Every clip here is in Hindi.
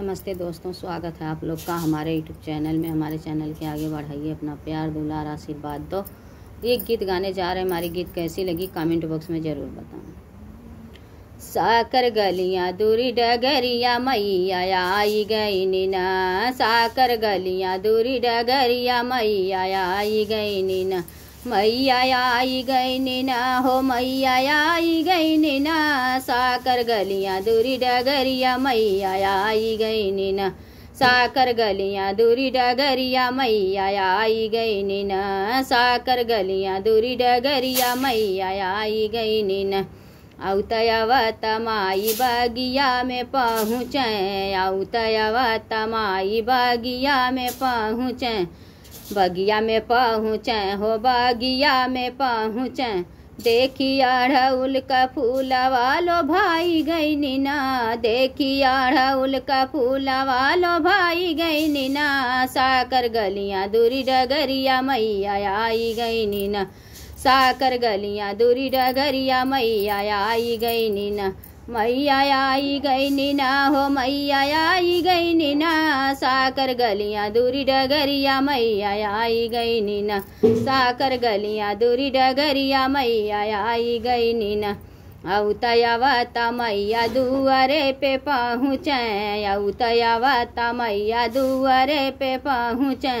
नमस्ते दोस्तों स्वागत है आप लोग का हमारे यूट्यूब चैनल में हमारे चैनल के आगे बढ़ाइए अपना प्यार दुलार आशीर्वाद दो तो ये गीत गाने जा रहे हमारी गीत कैसी लगी कमेंट बॉक्स में ज़रूर बताना साकर गलिया दूरी डगरिया मैया आई गई नीना साकर गलिया दूरी डगरिया मैया आई गई नीना मैया आई गई नीना हो मैया आई गई नीना साकर गलियाँ दूरी डगरिया मैया आई गई नीना साकर गलियाँ दूरी डगरिया मैया आई गई नीना साकर गलियाँ दूरी डगरिया मैया आई गई नीना औतयव माई बागिया में पहुँचें औतयव माई बागिया में पहुँचें बगिया में पहुँचें हो बगिया में पहुँचें देखी ढउल का फूला वालो भाई गई नीना देखी ढउल का फूला वालो भाई गई नीना साकर गलियाँ दूरी डगरिया मैया आई गई नीना साकर गलियाँ दूरी डगरिया मैया आई गई नीना मैया आई गई नीना हो मैया आई गई नीना साकर गलियां दूरी डगरिया मैया आई गई नीना साकर गलियां दूरी डगरिया मैया आई गई नीना अवतयावता मैया दुआरे पे पहुँचे अवतयावता मैया दुआरे पे पहुँचे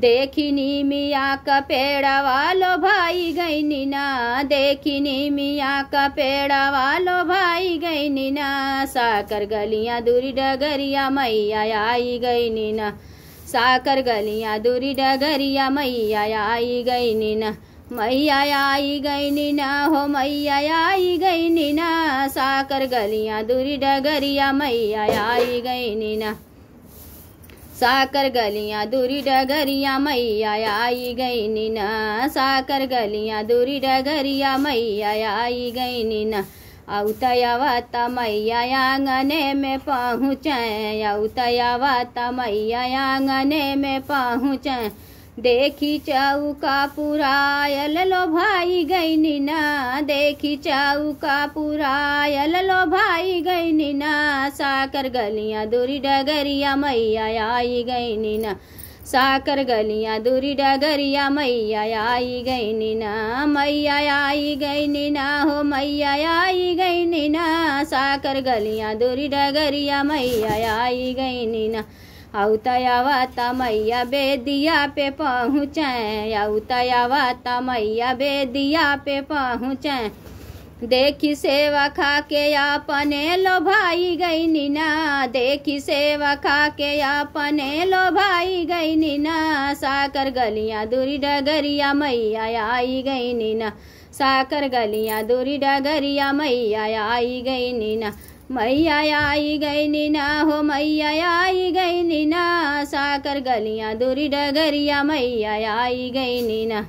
देखिनी मिया का पेड़ा वालो भाई गई नीना देखिनी मिया का पेड़ा वालो भाई गई नीना साकर गलियाँ दूरी डगरिया मैया आई गई नीना साकर गलियाँ दूरी डगरिया मैया आई गई नीना मैया आई गई नीना हो मैया आई गई नीना साकर गलियाँ दूरी डगरिया मैया आई गई नीना साकर गलियाँ दूरी डगरिया मैया आई गई नीना साकर गलियाँ दूरी डगरिया मैया आई गई नीना औतयावत मैया आंगने में पहुँचे औतयावत मैया आंगने में पहुँचें देखी का पुरायल लो भाई गई नीना देखी का पुरायल लो भाई गई नीना साकर गलियां दूरी डगरिया मैया आई गई नीना साकर गलियां दूरी डगरिया मैया आई गई नीना मैया आई गई नीना हो मैया आई गई नीना साकर गलियां दूरी डगरिया मैया आई गई नीना अवतयावा मैया बेदिया पे पहुँचें अवतयावा मैया बेदिया पे पहुँचें देखी सेवा खा के अपने लो भाई गई नीना देखी सेवा खा के अपने लो भाई गई नीना साकर गलियाँ दूरी डगरिया मैया आई गई नीना साकर गलियाँ दूरी डगरिया मैया आई गई नीना मैया आई गई नीना हो मैया आई गई नीना साकर गलियां दूरी डगरिया मैया आई गई नीना